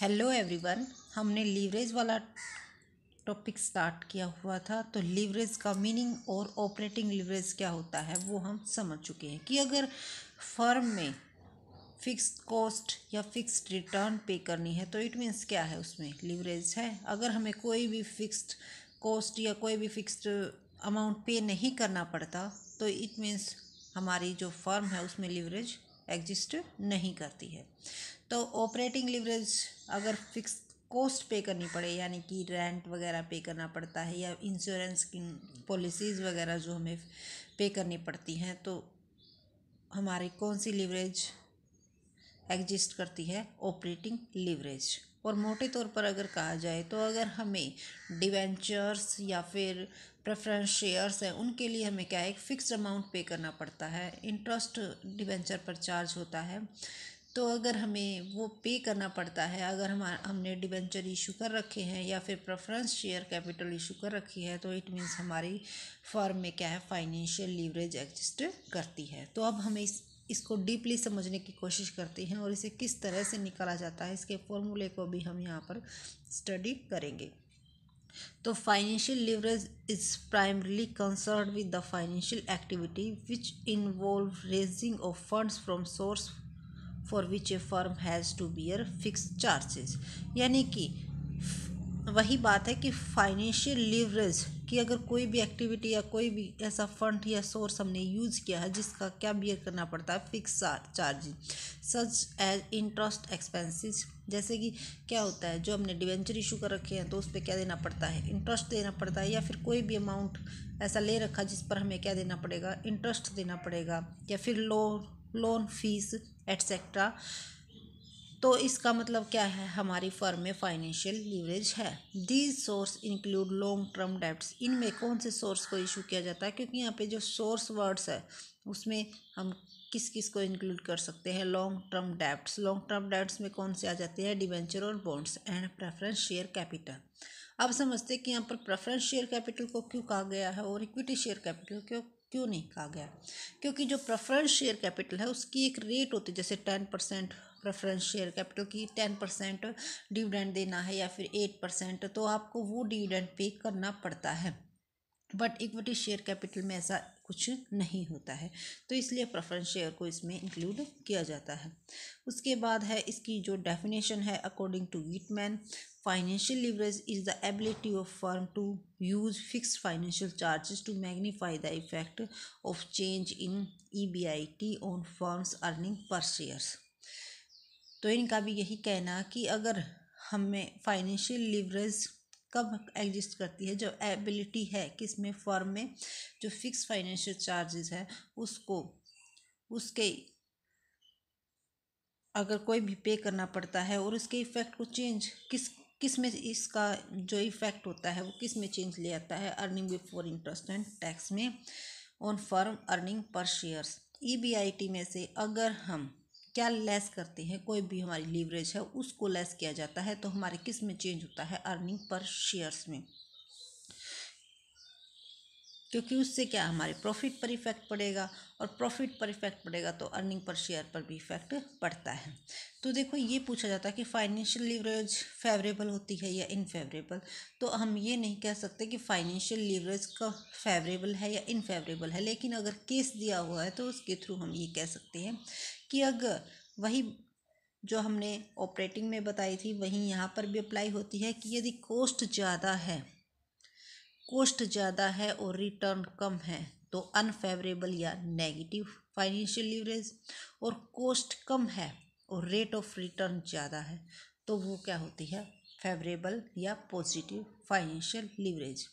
hello everyone हमने leverage वाला topic start किया हुआ था तो लीवरेज का मीनिंग और ऑपरेटिंग लीवरेज क्या होता है वो हम समझ चुके हैं कि अगर फर्म में फिक्स कॉस्ट या फिक्स्ड रिटर्न पे करनी है तो इट मीन्स क्या है उसमें लीवरेज है अगर हमें कोई भी फिक्स्ड कॉस्ट या कोई भी फिक्स्ड अमाउंट पे नहीं करना पड़ता तो इट मीन्स हमारी जो फर्म है उसमें लीवरेज एग्जिस्ट नहीं करती है तो ऑपरेटिंग लिवरेज अगर फिक्स कॉस्ट पे करनी पड़े यानी कि रेंट वगैरह पे करना पड़ता है या इंश्योरेंस की पॉलिसीज़ वगैरह जो हमें पे करनी पड़ती हैं तो हमारी कौन सी लिवरेज एग्जिस्ट करती है ऑपरेटिंग लिवरेज और मोटे तौर पर अगर कहा जाए तो अगर हमें डिवेंचर्स या फिर प्रेफरेंस शेयर्स हैं उनके लिए हमें क्या है एक फ़िक्स अमाउंट पे करना पड़ता है इंटरेस्ट डिवेंचर पर चार्ज होता है तो अगर हमें वो पे करना पड़ता है अगर हम हमने डिवेंचर इशू कर रखे हैं या फिर प्रेफरेंस शेयर कैपिटल इशू कर रखी है तो इट मीन्स हमारी फर्म में क्या है फाइनेंशियल लीवरेज एग्जिस्ट करती है तो अब हमें इस इसको डीपली समझने की कोशिश करते हैं और इसे किस तरह से निकाला जाता है इसके फॉर्मूले को भी हम यहाँ पर स्टडी करेंगे तो financial leverage is primarily concern with the financial activity which involve raising of funds from source for which a firm has to bear fix charges यानी कि वही बात है कि फाइनेंशियल लिवरेज कि अगर कोई भी एक्टिविटी या कोई भी ऐसा फंड या सोर्स हमने यूज़ किया है जिसका क्या बियर करना पड़ता है fix charging such as interest expenses जैसे कि क्या होता है जो हमने डिवेंचर इशू कर रखे हैं तो उस पर क्या देना पड़ता है इंटरेस्ट देना पड़ता है या फिर कोई भी अमाउंट ऐसा ले रखा जिस पर हमें क्या देना पड़ेगा इंटरेस्ट देना पड़ेगा या फिर लोन लोन फीस एट्सेट्रा तो इसका मतलब क्या है हमारी फर्म में फाइनेंशियल लीवरेज है these source include long term debts इनमें कौन से सोर्स को इशू किया जाता है क्योंकि यहाँ पे जो सोर्स वर्ड्स है उसमें हम किस किस को इंक्लूड कर सकते हैं long term debts long term debts में कौन से आ जाते हैं डिवेंचर और bonds and preference share capital अब समझते हैं कि यहाँ पर प्रेफरेंस शेयर कैपिटल को क्यों कहा गया है और इक्विटी शेयर कैपिटल क्यों क्यों नहीं कहा गया क्योंकि जो प्रेफरेंस शेयर कैपिटल है उसकी एक रेट होती है जैसे ten percent preference share capital की टेन परसेंट डिविडेंड देना है या फिर एट परसेंट तो आपको वो डिविडेंड पे करना पड़ता है बट इक्विटी शेयर कैपिटल में ऐसा कुछ नहीं होता है तो इसलिए प्रेफरेंस शेयर को इसमें इंक्लूड किया जाता है उसके बाद है इसकी जो डेफिनेशन है according to Weetman financial leverage is the ability of firm to use fix financial charges to magnify the effect of change in E B I T on firm's earning per shares तो इनका भी यही कहना कि अगर हमें financial leverage कब exist करती है जो एबिलिटी है किस में फॉर्म में जो फिक्स फाइनेंशियल चार्जेस है उसको उसके अगर कोई भी पे करना पड़ता है और उसके इफ़ेक्ट को चेंज किस किस में इसका जो इफ़ेक्ट होता है वो किस में चेंज ले आता है earning before interest and tax में on firm earning per shares E में से अगर हम क्या लेस करते हैं कोई भी हमारी लीवरेज है उसको लेस किया जाता है तो हमारे किस में चेंज होता है अर्निंग पर शेयर्स में क्योंकि उससे क्या हमारे प्रॉफिट पर इफेक्ट पड़ेगा और प्रॉफिट पर इफेक्ट पड़ेगा तो अर्निंग पर शेयर पर भी इफेक्ट पड़ता है तो देखो ये पूछा जाता है कि फाइनेंशियल लीवरेज फेवरेबल होती है या इनफेवरेबल तो हम ये नहीं कह सकते कि फाइनेंशियल लीवरेज का फेवरेबल है या इनफेवरेबल है लेकिन अगर केस दिया हुआ है तो उसके थ्रू हम ये कह सकते हैं कि अगर वही जो हमने ऑपरेटिंग में बताई थी वहीं यहाँ पर भी अप्लाई होती है कि यदि कॉस्ट ज़्यादा है कोस्ट ज़्यादा है और रिटर्न कम है तो अनफेवरेबल या नेगेटिव फाइनेंशियल लीवरेज और कोस्ट कम है और रेट ऑफ रिटर्न ज़्यादा है तो वो क्या होती है फेवरेबल या positive financial leverage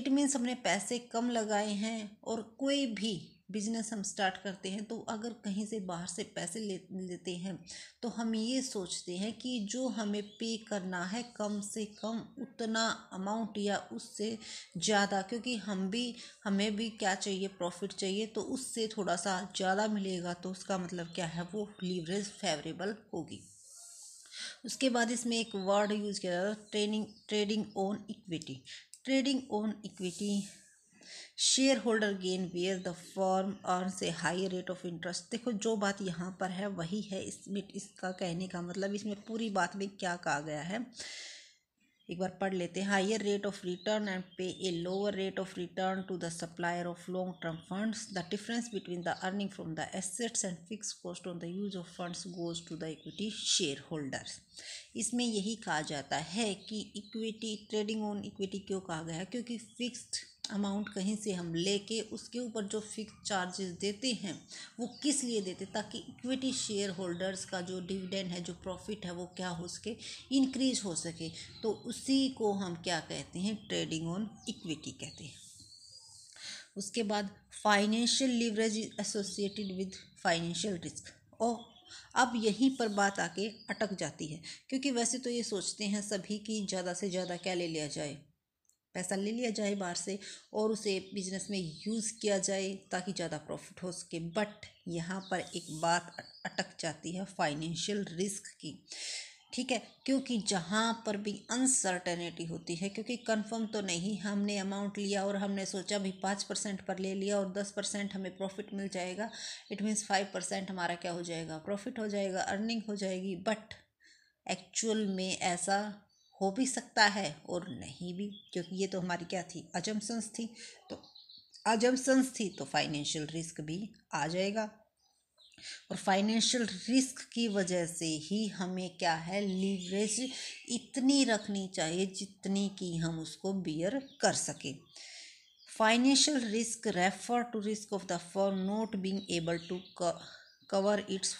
it means हमने पैसे कम लगाए हैं और कोई भी बिजनेस हम स्टार्ट करते हैं तो अगर कहीं से बाहर से पैसे ले लेते हैं तो हम ये सोचते हैं कि जो हमें पे करना है कम से कम उतना अमाउंट या उससे ज़्यादा क्योंकि हम भी हमें भी क्या चाहिए प्रॉफिट चाहिए तो उससे थोड़ा सा ज़्यादा मिलेगा तो उसका मतलब क्या है वो लीवरेज फेवरेबल होगी उसके बाद इसमें एक वर्ड यूज़ किया जाता है training trading on equity trading on equity share holder gain where the form earns से हाई रेट ऑफ इंटरेस्ट देखो जो बात यहाँ पर है वही है इसमें इसका कहने का मतलब इसमें पूरी बात में क्या कहा गया है एक बार पढ़ लेते हैं higher rate of return and pay a lower rate of return to the supplier of long term funds the difference between the earning from the assets and fix cost on the use of funds goes to the equity share holders इसमें यही कहा जाता है कि equity trading on equity क्यों कहा गया है क्योंकि फिक्स्ड अमाउंट कहीं से हम लेके उसके ऊपर जो फिक्स चार्जेस देते हैं वो किस लिए देते ताकि इक्विटी शेयर होल्डर्स का जो डिविडेंड है जो प्रॉफिट है वो क्या हो सके इंक्रीज हो सके तो उसी को हम क्या कहते हैं ट्रेडिंग ऑन इक्विटी कहते हैं उसके बाद financial leverage associated with financial risk और अब यहीं पर बात आके अटक जाती है क्योंकि वैसे तो ये सोचते हैं सभी कि ज़्यादा से ज़्यादा क्या ले लिया जाए पैसा ले लिया जाए बाहर से और उसे बिजनेस में यूज़ किया जाए ताकि ज़्यादा प्रॉफिट हो सके बट यहाँ पर एक बात अटक जाती है फाइनेंशियल रिस्क की ठीक है क्योंकि जहाँ पर भी अनसर्टेनिटी होती है क्योंकि कंफर्म तो नहीं हमने अमाउंट लिया और हमने सोचा भी पाँच परसेंट पर ले लिया और दस परसेंट हमें प्रॉफिट मिल जाएगा इट मीन्स फाइव परसेंट हमारा क्या हो जाएगा प्रॉफिट हो जाएगा अर्निंग हो जाएगी बट एक्चुअल में ऐसा हो भी सकता है और नहीं भी क्योंकि ये तो हमारी क्या थी अजमसंस थी तो अजमसंस थी तो फाइनेंशियल रिस्क भी आ जाएगा और फाइनेंशियल रिस्क की वजह से ही हमें क्या है लीवरेज इतनी रखनी चाहिए जितनी कि हम उसको बियर कर सकें financial risk refer to risk of the for not being able to cover its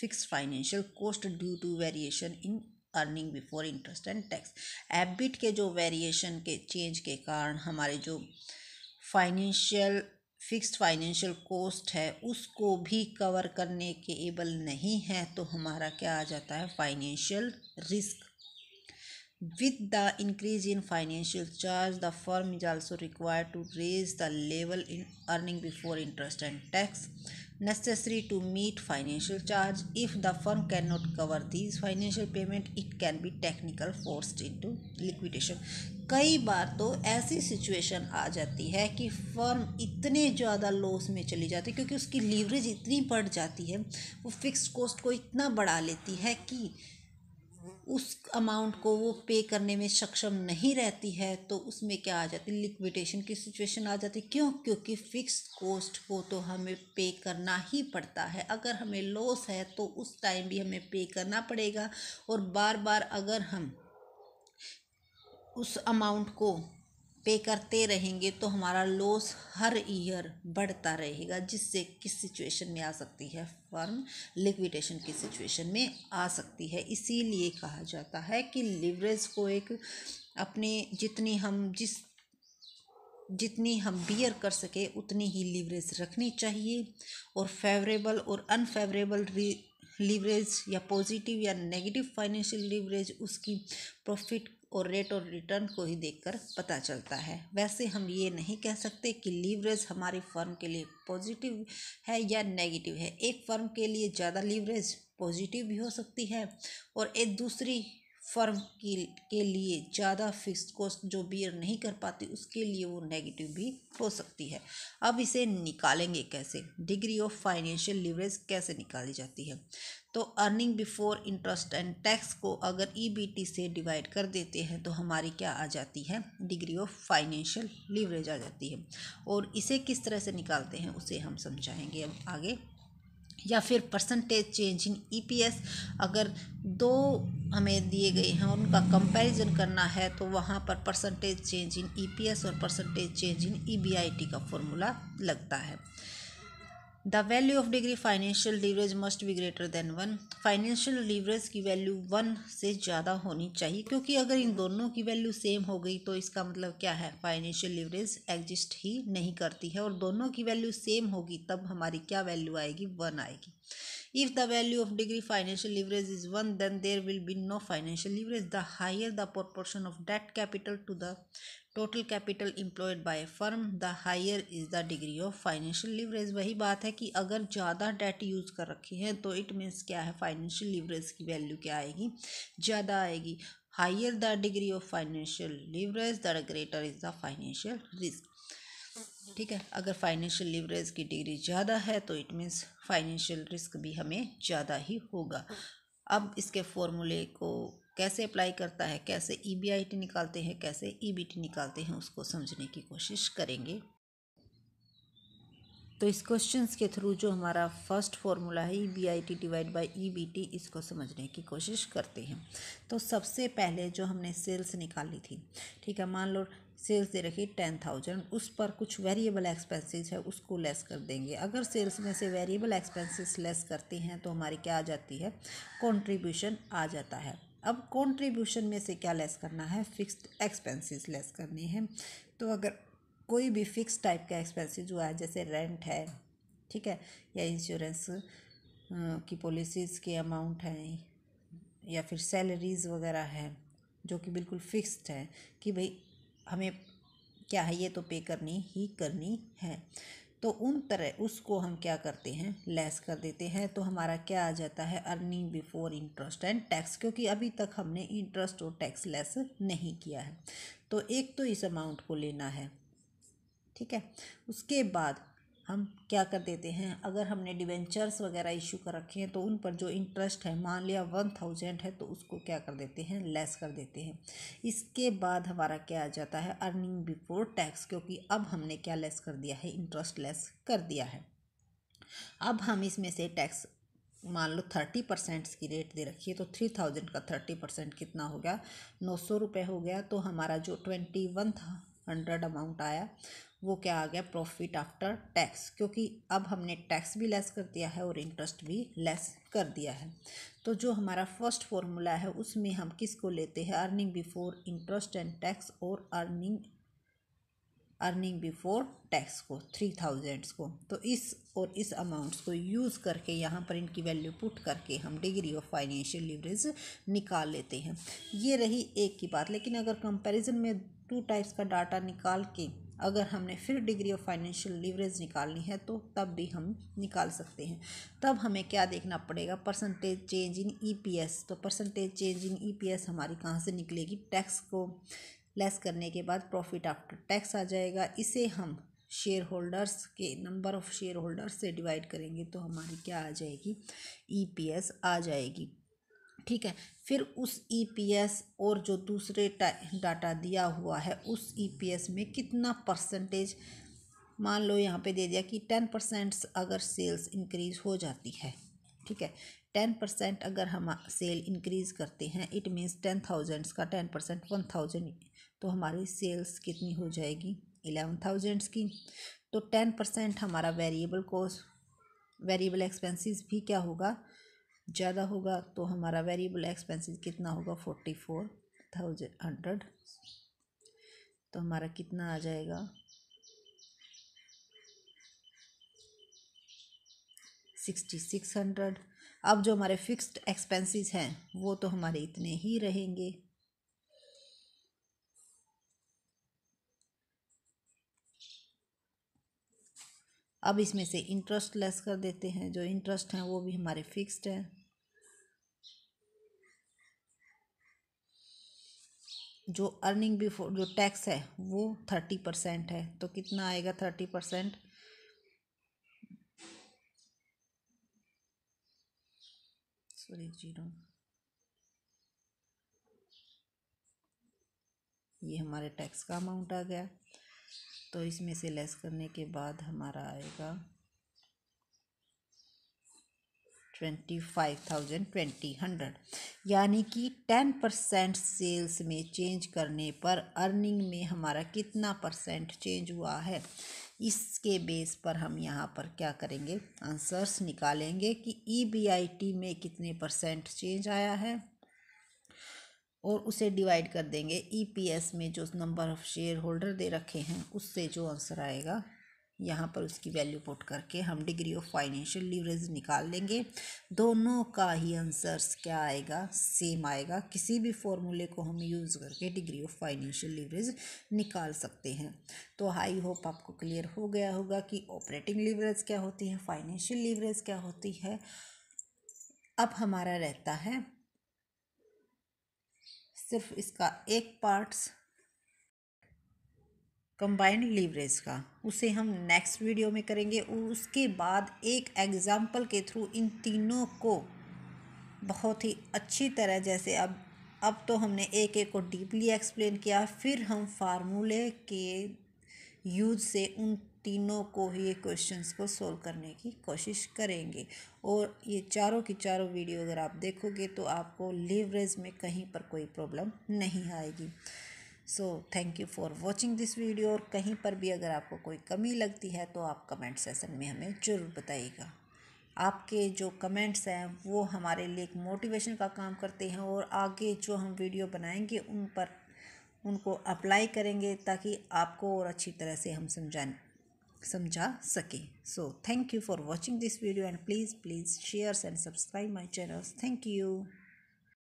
fix financial cost due to variation in earning before interest and tax EBIT के जो वेरिएशन के चेंज के कारण हमारे जो फाइनेंशियल फिक्स्ड फाइनेंशियल कॉस्ट है उसको भी कवर करने के एबल नहीं है तो हमारा क्या आ जाता है financial risk with the increase in financial charge the firm is also required to raise the level in earning before interest and tax necessary to meet financial charge if the firm cannot cover these financial payment it can be technical forced into liquidation कई बार तो ऐसी situation आ जाती है कि firm इतने ज़्यादा loss में चली जाती है क्योंकि उसकी लीवरेज इतनी बढ़ जाती है वो फिक्स्ड कॉस्ट को इतना बढ़ा लेती है कि उस अमाउंट को वो पे करने में सक्षम नहीं रहती है तो उसमें क्या आ जाती है लिक्विडेशन की सिचुएशन आ जाती क्यों क्योंकि फ़िक्स कॉस्ट को तो हमें पे करना ही पड़ता है अगर हमें लॉस है तो उस टाइम भी हमें पे करना पड़ेगा और बार बार अगर हम उस अमाउंट को पे करते रहेंगे तो हमारा लॉस हर ईयर बढ़ता रहेगा जिससे किस सिचुएशन में आ सकती है फर्म लिक्विडेशन की सिचुएशन में आ सकती है इसीलिए कहा जाता है कि लिवरेज को एक अपने जितनी हम जिस जितनी हम बियर कर सके उतनी ही लिवरेज रखनी चाहिए और फेवरेबल और अनफेवरेबल लिवरेज या पॉजिटिव या नेगेटिव फाइनेंशियल लिवरेज उसकी प्रॉफिट और रेट और रिटर्न को ही देखकर पता चलता है वैसे हम ये नहीं कह सकते कि लीवरेज हमारी फर्म के लिए पॉजिटिव है या नेगेटिव है एक फर्म के लिए ज़्यादा लीवरेज पॉजिटिव भी हो सकती है और एक दूसरी फर्म की के लिए ज़्यादा फिक्स कॉस्ट जो बियर नहीं कर पाती उसके लिए वो नेगेटिव भी हो सकती है अब इसे निकालेंगे कैसे डिग्री ऑफ फाइनेंशियल लिवरेज कैसे निकाली जाती है तो earning before interest and tax को अगर ईबीटी e से डिवाइड कर देते हैं तो हमारी क्या आ जाती है डिग्री ऑफ फाइनेंशियल लिवरेज आ जाती है और इसे किस तरह से निकालते हैं उसे हम समझाएँगे अब आगे या फिर परसेंटेज चेंज इन ईपीएस अगर दो हमें दिए गए हैं उनका कंपैरिजन करना है तो वहाँ पर परसेंटेज चेंज इन ईपीएस और परसेंटेज चेंज इन ईबीआईटी का फॉर्मूला लगता है the value of degree financial leverage must be greater than one financial leverage की वैल्यू वन से ज़्यादा होनी चाहिए क्योंकि अगर इन दोनों की वैल्यू सेम हो गई तो इसका मतलब क्या है फाइनेंशियल लीवरेज एग्जिस्ट ही नहीं करती है और दोनों की वैल्यू सेम होगी तब हमारी क्या वैल्यू आएगी वन आएगी if the value of degree financial leverage is one then there will be no financial leverage the higher the proportion of debt capital to the total capital employed by firm the higher is the degree of financial leverage वही बात है कि अगर ज़्यादा date use कर रखी है तो इट मीन्स क्या है फाइनेंशियल लिवरेज की वैल्यू क्या आएगी ज़्यादा आएगी higher the degree of financial leverage the greater is the financial risk ठीक है अगर फाइनेंशियल लिवरेज की डिग्री ज़्यादा है तो इट मीन्स फाइनेंशियल रिस्क भी हमें ज़्यादा ही होगा अब इसके फॉर्मूले को कैसे अप्लाई करता है कैसे ई e निकालते हैं कैसे ई e निकालते हैं उसको समझने की कोशिश करेंगे तो इस क्वेश्चन के थ्रू जो हमारा फर्स्ट फॉर्मूला है E B I T divide by E B T इसको समझने की कोशिश करते हैं तो सबसे पहले जो हमने सेल्स निकाली थी ठीक है मान लो सेल्स दे रखी टेन थाउजेंड उस पर कुछ वेरिएबल एक्सपेंसेस है उसको लेस कर देंगे अगर सेल्स में से वेरिएबल एक्सपेंसेस लेस करते हैं तो हमारी क्या आ जाती है कॉन्ट्रीब्यूशन आ जाता है अब कॉन्ट्रीब्यूशन में से क्या लेस करना है फिक्स्ड एक्सपेंसेस लेस करनी है तो अगर कोई भी फिक्स टाइप का एक्सपेंसेस हुआ है जैसे रेंट है ठीक है या इंश्योरेंस की पॉलिसीज़ के अमाउंट हैं या फिर सैलरीज़ वगैरह हैं जो कि बिल्कुल फिक्स्ड है कि भाई हमें क्या है ये तो पे करनी ही करनी है तो उन तरह उसको हम क्या करते हैं लेस कर देते हैं तो हमारा क्या आ जाता है earning before interest and tax क्योंकि अभी तक हमने इंटरेस्ट और टैक्स लेस नहीं किया है तो एक तो इस अमाउंट को लेना है ठीक है उसके बाद हम क्या कर देते हैं अगर हमने डिवेंचर्स वगैरह इशू कर रखे हैं तो उन पर जो इंटरेस्ट है मान लिया वन थाउजेंड है तो उसको क्या कर देते हैं लेस कर देते हैं इसके बाद हमारा क्या आ जाता है अर्निंग बिफोर टैक्स क्योंकि अब हमने क्या लेस कर दिया है इंटरेस्ट लेस कर दिया है अब हम इसमें से टैक्स मान लो थर्टी परसेंट की रेट दे रखी है तो थ्री थाउजेंड का थर्टी परसेंट कितना हो गया नौ सौ रुपये हो गया तो हमारा जो ट्वेंटी वन था हंड्रेड अमाउंट आया वो क्या आ गया प्रॉफिट आफ्टर टैक्स क्योंकि अब हमने टैक्स भी लेस कर दिया है और इंटरेस्ट भी लेस कर दिया है तो जो हमारा फर्स्ट फॉर्मूला है उसमें हम किस को लेते हैं earning before interest and tax और अर्निंग अर्निंग बिफोर टैक्स को थ्री थाउजेंड्स को तो इस और इस अमाउंट्स को यूज़ करके यहाँ पर इनकी वैल्यू पुट करके हम डिग्री ऑफ फाइनेंशियल लिवरेज निकाल लेते हैं ये रही एक की बात लेकिन अगर कंपैरिजन में टू टाइप्स का डाटा निकाल के अगर हमने फिर डिग्री ऑफ फाइनेंशियल लिवरेज निकालनी है तो तब भी हम निकाल सकते हैं तब हमें क्या देखना पड़ेगा percentage change in EPS e तो percentage change in EPS e हमारी कहाँ से निकलेगी टैक्स को लेस करने के बाद प्रॉफिट आफ्टर टैक्स आ जाएगा इसे हम शेयर होल्डर्स के नंबर ऑफ़ शेयर होल्डर्स से डिवाइड करेंगे तो हमारी क्या आ जाएगी ईपीएस e आ जाएगी ठीक है फिर उस ईपीएस e और जो दूसरे डाटा दिया हुआ है उस ईपीएस e में कितना परसेंटेज मान लो यहाँ पे दे दिया कि टेन परसेंट अगर सेल्स इंक्रीज हो जाती है ठीक है टेन परसेंट अगर हम सेल इंक्रीज करते हैं इट मीन्स टेन थाउजेंड्स का टेन परसेंट वन थाउजेंड तो हमारी सेल्स कितनी हो जाएगी एलेवन थाउजेंड्स की तो टेन परसेंट हमारा वेरिएबल कॉस्ट वेरिएबल एक्सपेंसेस भी क्या होगा ज़्यादा होगा तो हमारा वेरिएबल एक्सपेंसेस कितना होगा फोर्टी फोर थाउजेंड हंड्रेड तो हमारा कितना आ जाएगा सिक्सटी सिक्स हंड्रेड अब जो हमारे फिक्स्ड एक्सपेंसेस हैं वो तो हमारे इतने ही रहेंगे अब इसमें से इंटरेस्ट लेस कर देते हैं जो इंटरेस्ट हैं वो भी हमारे फिक्स्ड हैं जो अर्निंग बिफोर जो टैक्स है वो थर्टी परसेंट है तो कितना आएगा थर्टी परसेंट सॉरी जीरो ये हमारे टैक्स का अमाउंट आ गया तो इसमें से लेस करने के बाद हमारा आएगा twenty five thousand twenty hundred यानी कि टेन परसेंट सेल्स में चेंज करने पर अर्निंग में हमारा कितना परसेंट चेंज हुआ है इसके बेस पर हम यहाँ पर क्या करेंगे आंसर्स निकालेंगे कि ई बी आई टी में कितने परसेंट चेंज आया है और उसे डिवाइड कर देंगे ई पी एस में जो नंबर ऑफ शेयर होल्डर दे रखे हैं उससे जो आंसर आएगा यहाँ पर उसकी वैल्यू पुट करके हम डिग्री ऑफ फाइनेंशियल लिवरेज निकाल लेंगे दोनों का ही आंसर्स क्या आएगा सेम आएगा किसी भी फॉर्मूले को हम यूज़ करके डिग्री ऑफ फाइनेंशियल लिवरेज निकाल सकते हैं तो आई होप आपको क्लियर हो गया होगा कि ऑपरेटिंग लिवरेज क्या होती है फाइनेंशियल लिवरेज क्या होती है अब हमारा रहता है सिर्फ इसका एक पार्ट्स कंबाइंड लीवरेज का उसे हम नेक्स्ट वीडियो में करेंगे और उसके बाद एक एग्ज़ाम्पल के थ्रू इन तीनों को बहुत ही अच्छी तरह जैसे अब अब तो हमने एक एक को डीपली एक्सप्लेन किया फिर हम फार्मूले के यूज से उन तीनों को ही क्वेश्चंस को सॉल्व करने की कोशिश करेंगे और ये चारों की चारों वीडियो अगर आप देखोगे तो आपको लीवरेज में कहीं पर कोई प्रॉब्लम नहीं आएगी so thank you for watching this video और कहीं पर भी अगर आपको कोई कमी लगती है तो आप कमेंट सेशन में हमें ज़रूर बताइएगा आपके जो कमेंट्स हैं वो हमारे लिए एक मोटिवेशन का काम करते हैं और आगे जो हम वीडियो बनाएंगे उन पर उनको अप्लाई करेंगे ताकि आपको और अच्छी तरह से हम समझा समझा सकें so thank you for watching this video and please please shares and subscribe my channels thank you